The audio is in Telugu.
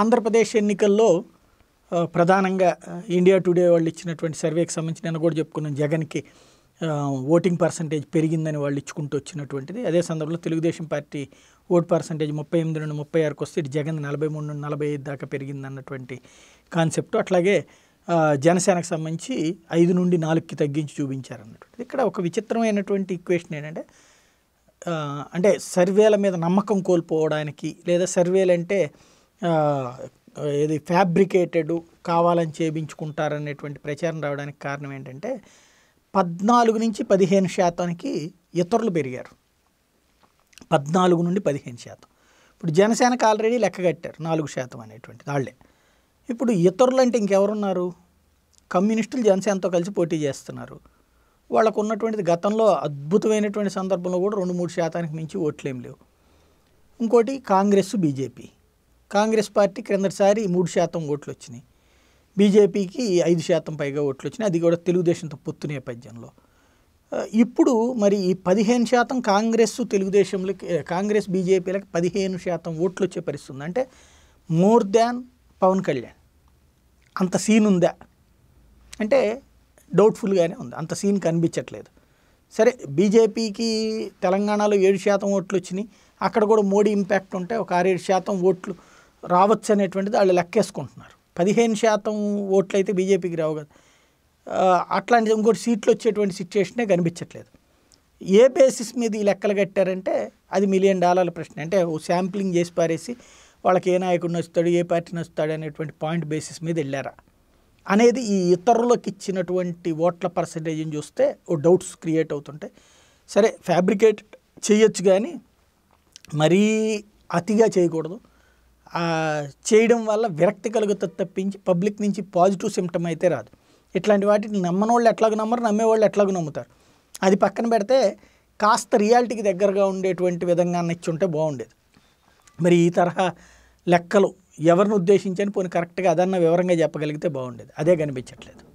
ఆంధ్రప్రదేశ్ ఎన్నికల్లో ప్రధానంగా ఇండియా టుడే వాళ్ళు ఇచ్చినటువంటి సర్వేకి సంబంధించి నేను కూడా చెప్పుకున్నాను జగన్కి ఓటింగ్ పర్సంటేజ్ పెరిగిందని వాళ్ళు ఇచ్చుకుంటూ వచ్చినటువంటిది అదే సందర్భంలో తెలుగుదేశం పార్టీ ఓట్ పర్సంటేజ్ ముప్పై ఎనిమిది నుండి ముప్పై ఆరుకు వస్తే జగన్ నలభై మూడు నుండి నలభై ఐదు దాకా పెరిగింది అన్నటువంటి కాన్సెప్ట్ అట్లాగే జనసేనకు సంబంధించి ఐదు నుండి నాలుగుకి తగ్గించి చూపించారన్నటువంటి ఇక్కడ ఒక విచిత్రమైనటువంటి ఈక్వేషన్ ఏంటంటే అంటే సర్వేల మీద నమ్మకం కోల్పోవడానికి లేదా సర్వేలు అంటే ఏది ఫ్యాబ్రికేటెడ్ కావాలని చేయించుకుంటారనేటువంటి ప్రచారం రావడానికి కారణం ఏంటంటే పద్నాలుగు నుంచి పదిహేను శాతానికి ఇతరులు పెరిగారు పద్నాలుగు నుండి పదిహేను శాతం ఇప్పుడు జనసేనకు ఆల్రెడీ లెక్క కట్టారు నాలుగు శాతం అనేటువంటిది వాళ్ళే ఇప్పుడు ఇతరులు అంటే ఇంకెవరున్నారు కమ్యూనిస్టులు జనసేనతో కలిసి పోటీ చేస్తున్నారు వాళ్ళకు ఉన్నటువంటిది గతంలో అద్భుతమైనటువంటి సందర్భంలో కూడా రెండు మూడు శాతానికి మించి ఓట్లేం లేవు ఇంకోటి కాంగ్రెస్ బీజేపీ కాంగ్రెస్ పార్టీ క్రిందటిసారి మూడు శాతం ఓట్లు వచ్చినాయి బీజేపీకి ఐదు శాతం పైగా ఓట్లు వచ్చినాయి అది కూడా తెలుగుదేశంతో పొత్తు నేపథ్యంలో ఇప్పుడు మరి ఈ పదిహేను శాతం కాంగ్రెస్ తెలుగుదేశంలోకి కాంగ్రెస్ బీజేపీలకు పదిహేను శాతం ఓట్లు వచ్చే పరిస్థితి ఉంది అంటే మోర్ దాన్ పవన్ కళ్యాణ్ అంత సీన్ ఉందా అంటే డౌట్ఫుల్గానే ఉంది అంత సీన్ కనిపించట్లేదు సరే బీజేపీకి తెలంగాణలో ఏడు శాతం ఓట్లు వచ్చినాయి అక్కడ కూడా మోడీ ఇంపాక్ట్ ఉంటే ఒక ఆరేడు శాతం ఓట్లు రావచ్చు అనేటువంటిది వాళ్ళు లెక్కేసుకుంటున్నారు పదిహేను శాతం ఓట్లు అయితే బీజేపీకి రావు కదా అట్లాంటిది ఇంకోటి సీట్లు వచ్చేటువంటి సిచ్యువేషనే కనిపించట్లేదు ఏ బేసిస్ మీద ఈ లెక్కలు కట్టారంటే అది మిలియన్ డాలర్ల ప్రశ్న అంటే ఓ శాంప్లింగ్ చేసి పారేసి వాళ్ళకి ఏ నాయకుడు నచ్చుతాడు ఏ పార్టీ నచ్చుతాడు అనేటువంటి పాయింట్ బేసిస్ మీద వెళ్ళారా అనేది ఈ ఇతరులకు ఇచ్చినటువంటి ఓట్ల పర్సంటేజ్ని చూస్తే ఓ డౌట్స్ క్రియేట్ అవుతుంటాయి సరే ఫ్యాబ్రికేట్ చేయొచ్చు కానీ మరీ అతిగా చేయకూడదు చేయడం వల్ల విరక్తి కలుగుతుంది తప్పించి పబ్లిక్ నుంచి పాజిటివ్ సిమ్టమ్ అయితే రాదు ఇట్లాంటి వాటిని నమ్మనోళ్ళు ఎట్లాగ నమ్మరు నమ్మేవాళ్ళు ఎట్లాగ నమ్ముతారు అది పక్కన పెడితే కాస్త రియాలిటీకి దగ్గరగా ఉండేటువంటి విధంగా ఇచ్చి ఉంటే బాగుండేది మరి ఈ తరహా లెక్కలు ఎవరిని ఉద్దేశించని పోనీ కరెక్ట్గా అదన్న వివరంగా చెప్పగలిగితే బాగుండేది అదే కనిపించట్లేదు